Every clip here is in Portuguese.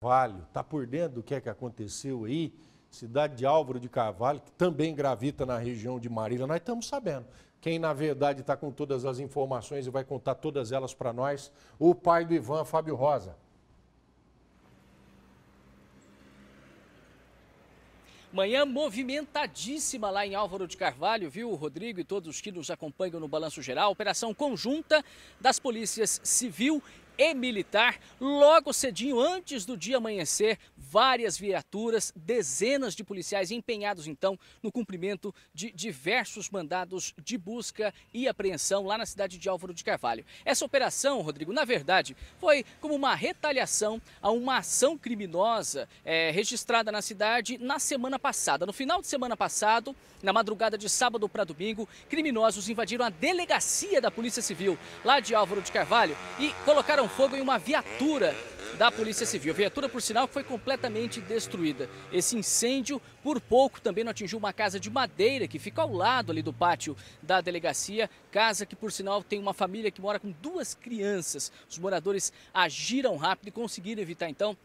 Carvalho, está por dentro do que é que aconteceu aí? Cidade de Álvaro de Carvalho, que também gravita na região de Marília, nós estamos sabendo. Quem, na verdade, está com todas as informações e vai contar todas elas para nós, o pai do Ivan, Fábio Rosa. Manhã movimentadíssima lá em Álvaro de Carvalho, viu, Rodrigo e todos que nos acompanham no Balanço Geral. Operação conjunta das polícias civil e militar, logo cedinho, antes do dia amanhecer, várias viaturas, dezenas de policiais empenhados então no cumprimento de diversos mandados de busca e apreensão lá na cidade de Álvaro de Carvalho. Essa operação, Rodrigo, na verdade, foi como uma retaliação a uma ação criminosa é, registrada na cidade na semana passada. No final de semana passado, na madrugada de sábado para domingo, criminosos invadiram a delegacia da Polícia Civil lá de Álvaro de Carvalho e colocaram fogo em uma viatura da Polícia Civil. viatura, por sinal, foi completamente destruída. Esse incêndio, por pouco, também não atingiu uma casa de madeira que fica ao lado ali do pátio da delegacia. Casa que, por sinal, tem uma família que mora com duas crianças. Os moradores agiram rápido e conseguiram evitar, então,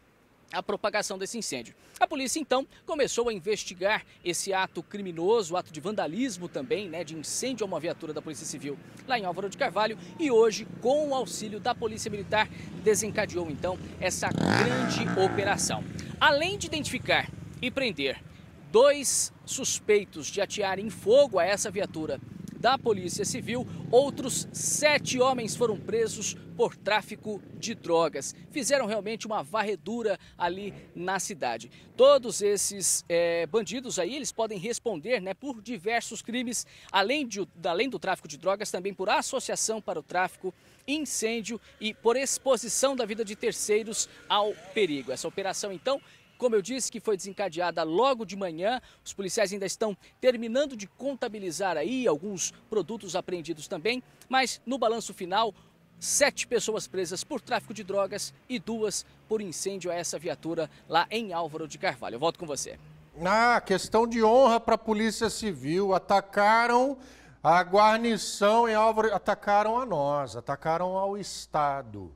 a propagação desse incêndio. A polícia então começou a investigar esse ato criminoso, ato de vandalismo também, né, de incêndio a uma viatura da Polícia Civil lá em Álvaro de Carvalho e hoje, com o auxílio da Polícia Militar, desencadeou então essa grande operação. Além de identificar e prender dois suspeitos de atearem fogo a essa viatura da Polícia Civil, outros sete homens foram presos por tráfico de drogas. Fizeram realmente uma varredura ali na cidade. Todos esses é, bandidos aí, eles podem responder né, por diversos crimes, além, de, além do tráfico de drogas, também por associação para o tráfico, incêndio e por exposição da vida de terceiros ao perigo. Essa operação, então, como eu disse, que foi desencadeada logo de manhã. Os policiais ainda estão terminando de contabilizar aí alguns produtos apreendidos também, mas no balanço final, sete pessoas presas por tráfico de drogas e duas por incêndio a essa viatura lá em Álvaro de Carvalho. Eu volto com você. Ah, questão de honra para a Polícia Civil. Atacaram a guarnição em Álvaro, atacaram a nós, atacaram ao Estado.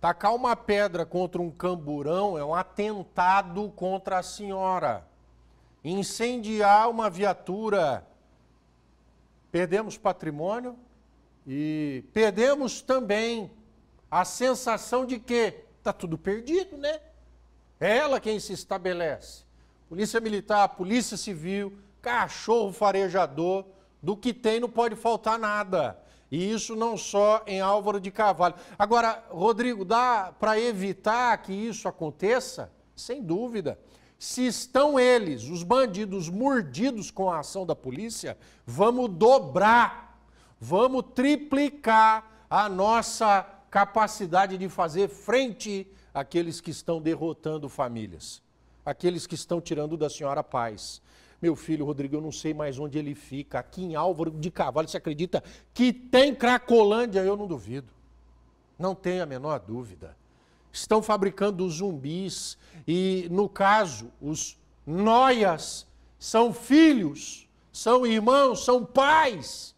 Tacar uma pedra contra um camburão é um atentado contra a senhora. Incendiar uma viatura, perdemos patrimônio e perdemos também a sensação de que está tudo perdido, né? É ela quem se estabelece. Polícia Militar, Polícia Civil, cachorro farejador, do que tem não pode faltar nada. E isso não só em Álvaro de Carvalho. Agora, Rodrigo, dá para evitar que isso aconteça? Sem dúvida. Se estão eles, os bandidos, mordidos com a ação da polícia, vamos dobrar, vamos triplicar a nossa capacidade de fazer frente àqueles que estão derrotando famílias, aqueles que estão tirando da senhora paz. Meu filho Rodrigo, eu não sei mais onde ele fica. Aqui em Álvaro de Carvalho, você acredita que tem Cracolândia? Eu não duvido. Não tenho a menor dúvida. Estão fabricando zumbis e, no caso, os noias são filhos, são irmãos, são pais.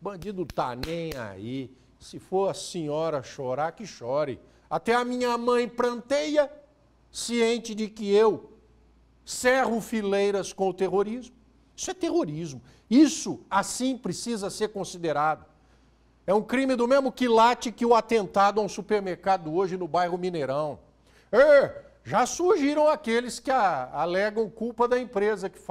Bandido tá nem aí. Se for a senhora chorar, que chore. Até a minha mãe pranteia, ciente de que eu cerro fileiras com o terrorismo. Isso é terrorismo. Isso, assim, precisa ser considerado. É um crime do mesmo quilate que o atentado a um supermercado hoje no bairro Mineirão. É, já surgiram aqueles que a, alegam culpa da empresa que faz.